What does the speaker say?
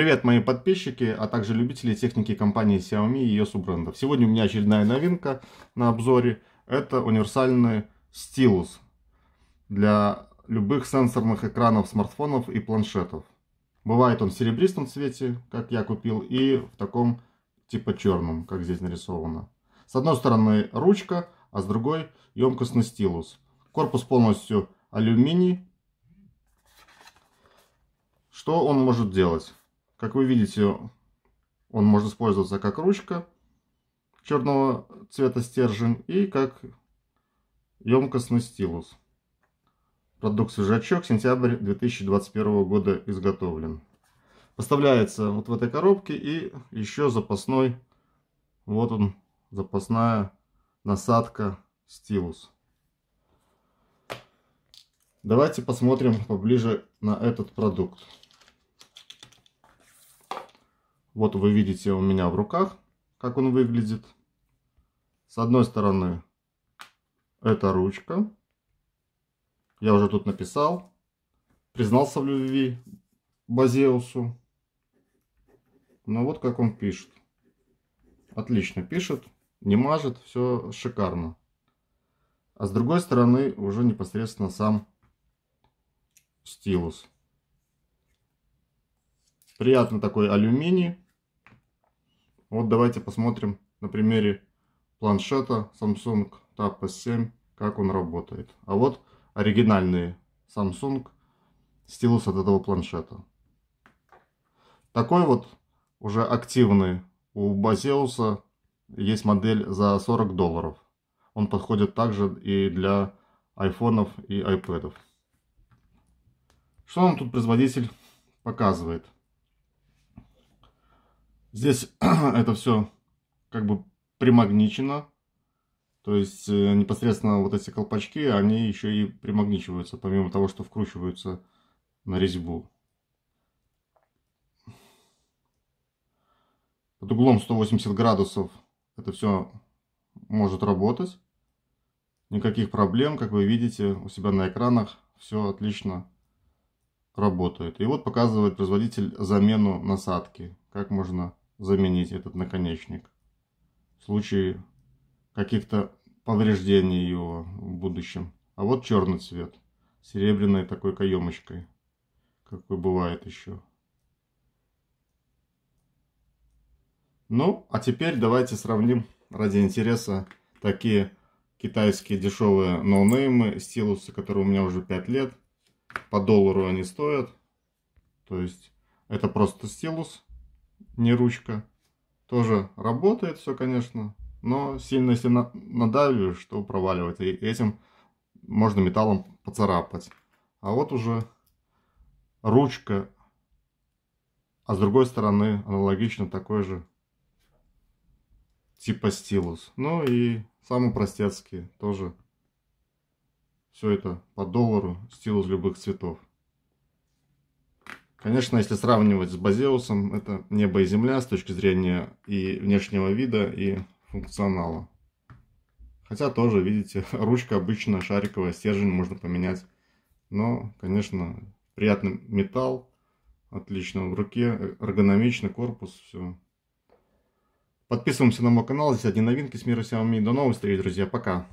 Привет, мои подписчики, а также любители техники компании Xiaomi и ее суббрендов. Сегодня у меня очередная новинка на обзоре. Это универсальный стилус для любых сенсорных экранов смартфонов и планшетов. Бывает он в серебристом цвете, как я купил, и в таком типа черном, как здесь нарисовано. С одной стороны ручка, а с другой емкостный стилус. Корпус полностью алюминий. Что он может делать? Как вы видите, он может использоваться как ручка черного цвета стержень и как емкостный стилус. Продукт свежачок, сентябрь 2021 года изготовлен. Поставляется вот в этой коробке и еще запасной, вот он, запасная насадка стилус. Давайте посмотрим поближе на этот продукт. Вот вы видите у меня в руках, как он выглядит. С одной стороны, это ручка. Я уже тут написал. Признался в любви Базеусу. Ну вот как он пишет. Отлично пишет, не мажет, все шикарно. А с другой стороны уже непосредственно сам стилус. Приятный такой алюминий. Вот давайте посмотрим на примере планшета Samsung Tab S7, как он работает. А вот оригинальный Samsung стилус от этого планшета. Такой вот уже активный у Базеуса есть модель за 40 долларов. Он подходит также и для айфонов и айпэдов. Что нам тут производитель показывает? Здесь это все как бы примагничено. То есть э, непосредственно вот эти колпачки, они еще и примагничиваются, помимо того, что вкручиваются на резьбу. Под углом 180 градусов это все может работать. Никаких проблем, как вы видите, у себя на экранах все отлично работает. И вот показывает производитель замену насадки. Как можно заменить этот наконечник в случае каких-то повреждений его в будущем. А вот черный цвет, серебряной такой каемочкой, какой бывает еще. Ну, а теперь давайте сравним ради интереса такие китайские дешевые ноунеймы, стилусы, которые у меня уже 5 лет. По доллару они стоят. То есть это просто стилус не ручка. Тоже работает все, конечно, но сильно если на, надавишь, то проваливается. И этим можно металлом поцарапать. А вот уже ручка, а с другой стороны аналогично такой же типа стилус. Ну и самые простецкие тоже все это по доллару, стилус любых цветов. Конечно, если сравнивать с Базеусом, это небо и земля с точки зрения и внешнего вида, и функционала. Хотя тоже, видите, ручка обычная, шариковая, стержень можно поменять. Но, конечно, приятный металл, отлично в руке, эргономичный корпус, все. Подписываемся на мой канал, здесь одни новинки с мира Xiaomi. До новых встреч, друзья, пока!